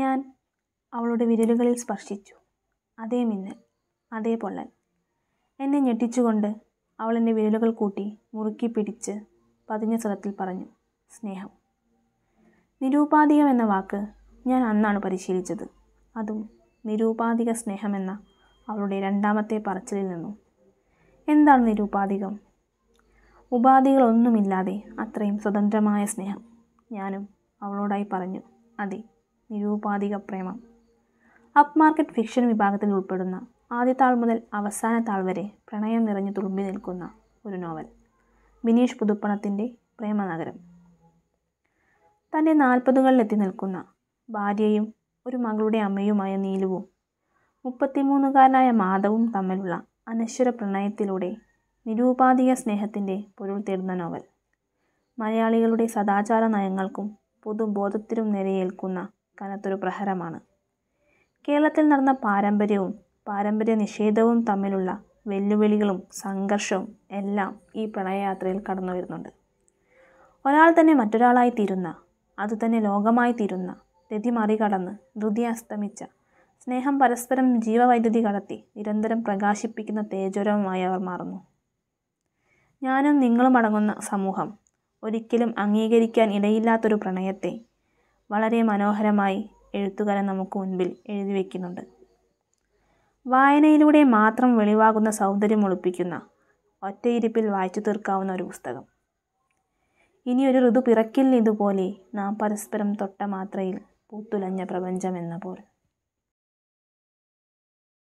ഞാൻ അവളുടെ വിരലുകളിൽ സ്പർശിച്ചു അതേ മിന്നൽ അതേ പൊള്ളൽ എന്നെ ഞെട്ടിച്ചുകൊണ്ട് അവൾ എൻ്റെ വിരലുകൾ കൂട്ടി മുറുക്കി പിടിച്ച് പതിഞ്ഞ സ്വരത്തിൽ പറഞ്ഞു സ്നേഹം നിരൂപാധികം എന്ന വാക്ക് ഞാൻ അന്നാണ് പരിശീലിച്ചത് അതും നിരൂപാധിക സ്നേഹമെന്ന അവളുടെ രണ്ടാമത്തെ പറച്ചിലിൽ നിന്നും എന്താണ് നിരൂപാധികം ഉപാധികളൊന്നുമില്ലാതെ അത്രയും സ്വതന്ത്രമായ സ്നേഹം ഞാനും അവളോടായി പറഞ്ഞു അതെ നിരൂപാധിക പ്രേമം അപ്പ് മാർക്കറ്റ് ഫിക്ഷൻ വിഭാഗത്തിൽ ഉൾപ്പെടുന്ന ആദ്യ താൾ മുതൽ അവസാന താൾ വരെ പ്രണയം നിറഞ്ഞു തുളുമ്പി നിൽക്കുന്ന ഒരു നോവൽ ബിനീഷ് പുതുപ്പണത്തിൻ്റെ പ്രേമനഗരം തൻ്റെ നാൽപ്പതുകളിലെത്തി നിൽക്കുന്ന ഭാര്യയും ഒരു മകളുടെ അമ്മയുമായ നീലുവും മുപ്പത്തിമൂന്നുകാരനായ മാധവും തമ്മിലുള്ള അനശ്വര പ്രണയത്തിലൂടെ നിരൂപാധിക സ്നേഹത്തിൻ്റെ പൊരുൾ തേടുന്ന നോവൽ മലയാളികളുടെ സദാചാര നയങ്ങൾക്കും പൊതുബോധത്തിനും നിരയേൽക്കുന്ന കനത്തൊരു പ്രഹരമാണ് കേരളത്തിൽ നടന്ന പാരമ്പര്യവും പാരമ്പര്യ നിഷേധവും തമ്മിലുള്ള വെല്ലുവിളികളും സംഘർഷവും എല്ലാം ഈ പ്രണയയാത്രയിൽ കടന്നു വരുന്നുണ്ട് ഒരാൾ തന്നെ മറ്റൊരാളായി തീരുന്ന അതുതന്നെ ലോകമായി തീരുന്ന രതി മറികടന്ന് ധൃതി അസ്തമിച്ച സ്നേഹം പരസ്പരം ജീവവൈദ്യുതി കടത്തി നിരന്തരം പ്രകാശിപ്പിക്കുന്ന തേജോരവുമായി അവർ മാറുന്നു ഞാനും നിങ്ങളും അടങ്ങുന്ന സമൂഹം ഒരിക്കലും അംഗീകരിക്കാൻ ഇടയില്ലാത്തൊരു പ്രണയത്തെ വളരെ മനോഹരമായി എഴുത്തുകാരൻ നമുക്ക് മുൻപിൽ എഴുതി വയ്ക്കുന്നുണ്ട് വായനയിലൂടെ മാത്രം വെളിവാകുന്ന സൗന്ദര്യം ഒളിപ്പിക്കുന്ന ഒറ്റയിരിപ്പിൽ വായിച്ചു തീർക്കാവുന്ന ഒരു പുസ്തകം ഇനി ഒരു ഋതു പിറക്കില്ല ഇതുപോലെ നാം പരസ്പരം തൊട്ട മാത്രയിൽ പൂത്തുലഞ്ഞ പ്രപഞ്ചം എന്ന പോലെ